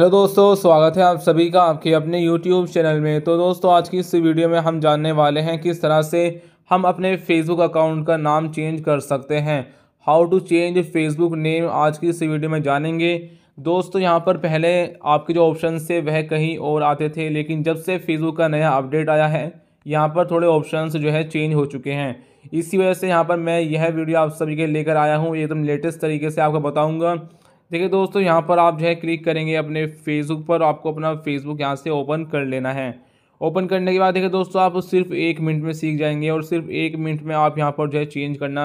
hello दोस्तों स्वागत है आप सभी का आपके अपने यूट्यूब चैनल में तो दोस्तों आज की इस वीडियो में हम जानने वाले हैं किस तरह से हम अपने फेसबुक अकाउंट का नाम चेंज कर सकते हैं how to change Facebook name आज की इस वीडियो में जानेंगे दोस्तों यहां पर पहले आपके जो ऑप्शन थे वह कहीं और आते थे लेकिन जब से फेसबुक का नया अपडेट आया है यहाँ पर थोड़े ऑप्शन जो है चेंज हो चुके हैं इसी वजह से यहाँ पर मैं यह वीडियो आप सभी के लेकर आया हूँ एकदम लेटेस्ट तरीके से आपको बताऊँगा देखिए दोस्तों यहाँ पर आप जो है क्लिक करेंगे अपने फेसबुक पर आपको अपना फेसबुक यहाँ से ओपन कर लेना है ओपन करने के बाद देखिए दोस्तों आप सिर्फ एक मिनट में सीख जाएंगे और सिर्फ एक मिनट में आप यहाँ पर जो है चेंज करना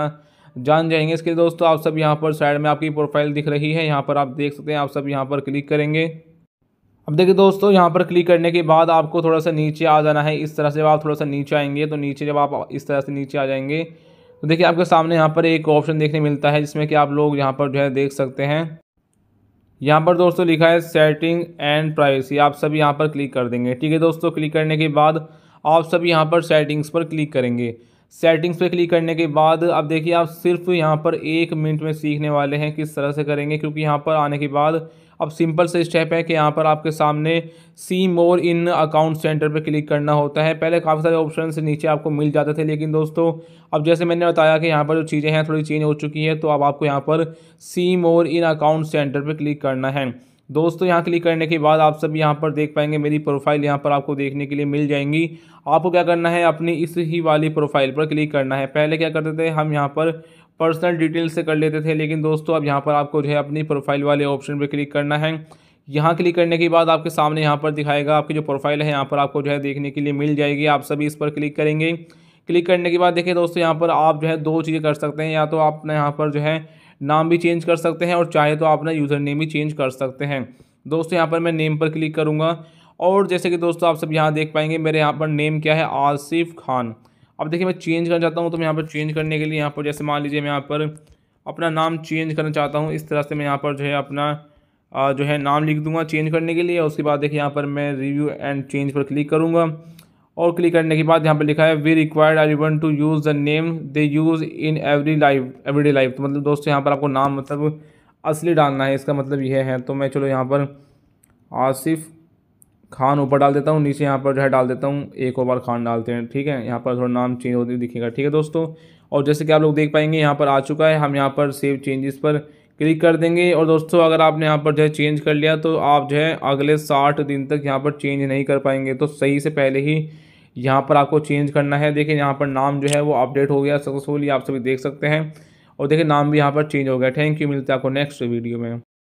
जान जाएंगे इसके लिए दोस्तों आप सब यहाँ पर साइड में आपकी प्रोफाइल दिख रही है यहाँ पर आप देख सकते हैं आप सब यहाँ पर क्लिक करेंगे अब देखिए दोस्तों यहाँ पर क्लिक करने के बाद आपको थोड़ा सा नीचे आ जाना है इस तरह से जब आप थोड़ा सा नीचे आएंगे तो नीचे जब आप इस तरह से नीचे आ जाएंगे तो देखिए आपके सामने यहाँ पर एक ऑप्शन देखने मिलता है जिसमें कि आप लोग यहाँ पर जो है देख सकते हैं यहाँ पर दोस्तों लिखा है सेटिंग एंड प्राइवेसी आप सब यहाँ पर क्लिक कर देंगे ठीक है दोस्तों क्लिक करने के बाद आप सब यहाँ पर सेटिंग्स पर क्लिक करेंगे सेटिंग्स पे क्लिक करने के बाद अब देखिए आप सिर्फ यहाँ पर एक मिनट में सीखने वाले हैं किस तरह से करेंगे क्योंकि यहाँ पर आने के बाद अब सिंपल से स्टेप है कि यहाँ पर आपके सामने see more in account centre पर क्लिक करना होता है पहले काफ़ी सारे ऑप्शन नीचे आपको मिल जाते थे लेकिन दोस्तों अब जैसे मैंने बताया कि यहाँ पर जो चीज़ें हैं थोड़ी चेंज हो चुकी हैं तो अब आपको यहाँ पर see more in account centre पर क्लिक करना है दोस्तों यहाँ क्लिक करने के बाद आप सब यहाँ पर देख पाएंगे मेरी प्रोफाइल यहाँ पर आपको देखने के लिए मिल जाएंगी आपको क्या करना है अपनी इस ही वाली प्रोफाइल पर क्लिक करना है पहले क्या करते थे हम यहाँ पर पर्सनल डिटेल से कर लेते थे लेकिन दोस्तों अब यहाँ पर आपको जो है अपनी प्रोफाइल वाले ऑप्शन पर क्लिक करना है यहाँ क्लिक करने के बाद आपके सामने यहाँ पर दिखाएगा आपकी जो प्रोफाइल है यहाँ पर आपको जो है देखने के लिए मिल जाएगी आप सभी इस पर क्लिक करेंगे क्लिक करने के बाद देखिए दोस्तों यहाँ पर आप जो है दो चीज़ें कर सकते हैं या तो आप यहाँ पर जो है नाम भी चेंज कर सकते हैं और चाहे तो आप अपना यूज़र नेम भी चेंज कर सकते हैं दोस्तों यहाँ पर मैं नेम पर क्लिक करूँगा और जैसे कि दोस्तों आप सब यहाँ देख पाएंगे मेरे यहाँ पर नेम क्या है आसिफ खान अब देखिए मैं चेंज करना चाहता हूँ तो मैं यहाँ पर चेंज करने के लिए यहाँ पर जैसे मान लीजिए मैं यहाँ पर अपना नाम चेंज करना चाहता हूँ इस तरह से मैं यहाँ पर जो है अपना जो है नाम लिख दूंगा चेंज करने के लिए उसके बाद देखिए यहाँ पर मैं रिव्यू एंड चेंज पर क्लिक करूँगा और क्लिक करने के बाद यहाँ पे लिखा है we required I one to use the name they use in every life everyday life तो मतलब दोस्तों यहाँ पर आपको नाम मतलब असली डालना है इसका मतलब यह है तो मैं चलो यहाँ पर आसिफ खान ऊपर डाल देता हूँ नीचे यहाँ पर जो है डाल देता हूँ एक और बार खान डालते हैं ठीक है यहाँ पर थोड़ा नाम चेंज होते दिखेगा ठीक है दोस्तों और जैसे कि आप लोग देख पाएंगे यहाँ पर आ चुका है हम यहाँ पर सेव चेंजेस पर क्लिक कर देंगे और दोस्तों अगर आपने यहाँ पर जो है चेंज कर लिया तो आप जो है अगले साठ दिन तक यहाँ पर चेंज नहीं कर पाएंगे तो सही से पहले ही यहाँ पर आपको चेंज करना है देखिए यहाँ पर नाम जो है वो अपडेट हो गया सक्सेसफुली आप सभी देख सकते हैं और देखिए नाम भी यहाँ पर चेंज हो गया थैंक यू मिलते हैं आपको नेक्स्ट वीडियो में